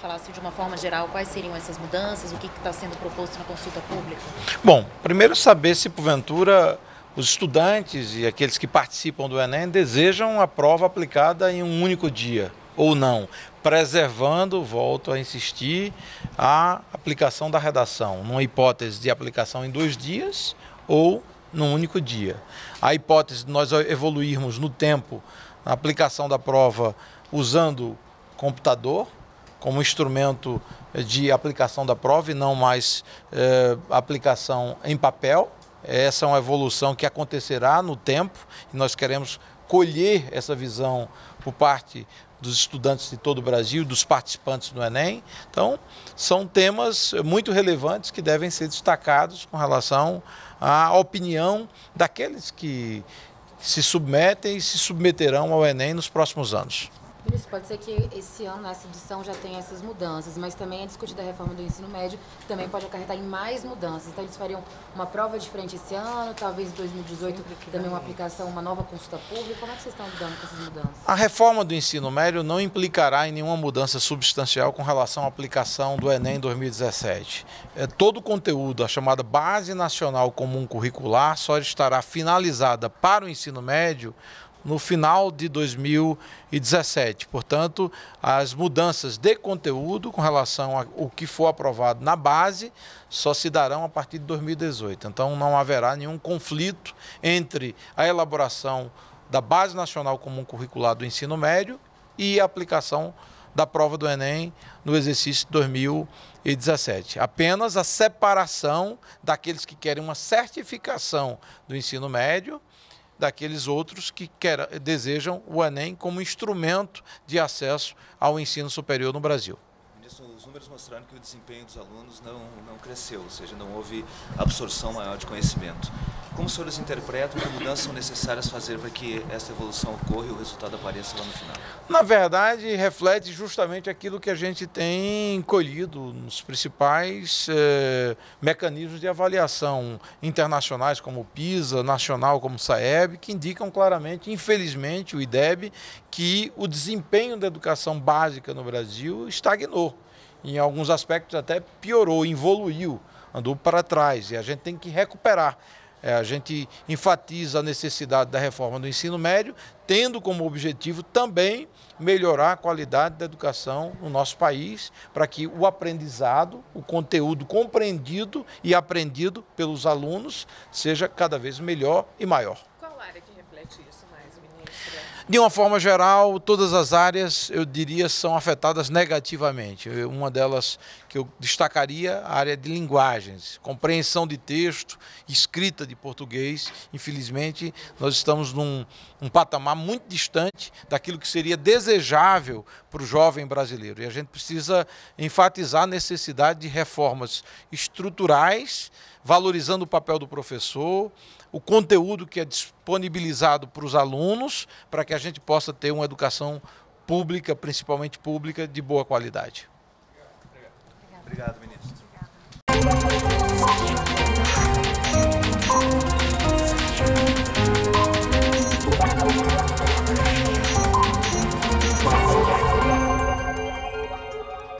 falasse de uma forma geral quais seriam essas mudanças, o que está sendo proposto na consulta pública? Bom, primeiro saber se porventura os estudantes e aqueles que participam do Enem desejam a prova aplicada em um único dia ou não, preservando, volto a insistir, a aplicação da redação, numa hipótese de aplicação em dois dias ou num único dia. A hipótese de nós evoluirmos no tempo na aplicação da prova usando computador, como instrumento de aplicação da prova e não mais eh, aplicação em papel. Essa é uma evolução que acontecerá no tempo e nós queremos colher essa visão por parte dos estudantes de todo o Brasil, dos participantes do Enem. Então, são temas muito relevantes que devem ser destacados com relação à opinião daqueles que se submetem e se submeterão ao Enem nos próximos anos. Isso, pode ser que esse ano, nessa edição, já tenha essas mudanças, mas também a é discutida a reforma do ensino médio também pode acarretar em mais mudanças. Então, eles fariam uma prova diferente esse ano, talvez em 2018 também uma né? aplicação, uma nova consulta pública. Como é que vocês estão lidando com essas mudanças? A reforma do ensino médio não implicará em nenhuma mudança substancial com relação à aplicação do Enem 2017. É, todo o conteúdo, a chamada Base Nacional Comum Curricular, só estará finalizada para o ensino médio no final de 2017. Portanto, as mudanças de conteúdo com relação ao que for aprovado na base só se darão a partir de 2018. Então, não haverá nenhum conflito entre a elaboração da Base Nacional Comum Curricular do Ensino Médio e a aplicação da prova do Enem no exercício 2017. Apenas a separação daqueles que querem uma certificação do ensino médio daqueles outros que quer, desejam o Enem como instrumento de acesso ao ensino superior no Brasil Ministro, os números mostraram que o desempenho dos alunos não, não cresceu, ou seja, não houve absorção maior de conhecimento. Como os senhores interpretam que mudanças são necessárias fazer para que essa evolução ocorra e o resultado apareça lá no final? Na verdade, reflete justamente aquilo que a gente tem colhido nos principais eh, mecanismos de avaliação internacionais, como o PISA, nacional, como o SAEB, que indicam claramente, infelizmente, o IDEB, que o desempenho da educação básica no Brasil estagnou. Em alguns aspectos até piorou, evoluiu, andou para trás e a gente tem que recuperar. É, a gente enfatiza a necessidade da reforma do ensino médio, tendo como objetivo também melhorar a qualidade da educação no nosso país, para que o aprendizado, o conteúdo compreendido e aprendido pelos alunos, seja cada vez melhor e maior. De uma forma geral, todas as áreas, eu diria, são afetadas negativamente. Uma delas que eu destacaria, a área de linguagens, compreensão de texto, escrita de português. Infelizmente, nós estamos num um patamar muito distante daquilo que seria desejável para o jovem brasileiro. E a gente precisa enfatizar a necessidade de reformas estruturais, valorizando o papel do professor, o conteúdo que é disponibilizado para os alunos, para que a gente possa ter uma educação pública, principalmente pública, de boa qualidade. Obrigado, Obrigado